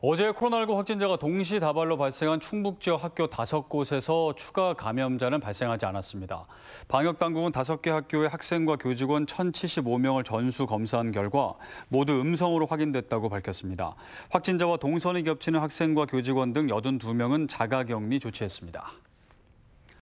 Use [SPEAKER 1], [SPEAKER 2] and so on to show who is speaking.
[SPEAKER 1] 어제 코로나19 확진자가 동시다발로 발생한 충북 지역 학교 다섯 곳에서 추가 감염자는 발생하지 않았습니다. 방역당국은 다섯 개 학교의 학생과 교직원 1,075명을 전수 검사한 결과 모두 음성으로 확인됐다고 밝혔습니다. 확진자와 동선이 겹치는 학생과 교직원 등 82명은 자가격리 조치했습니다.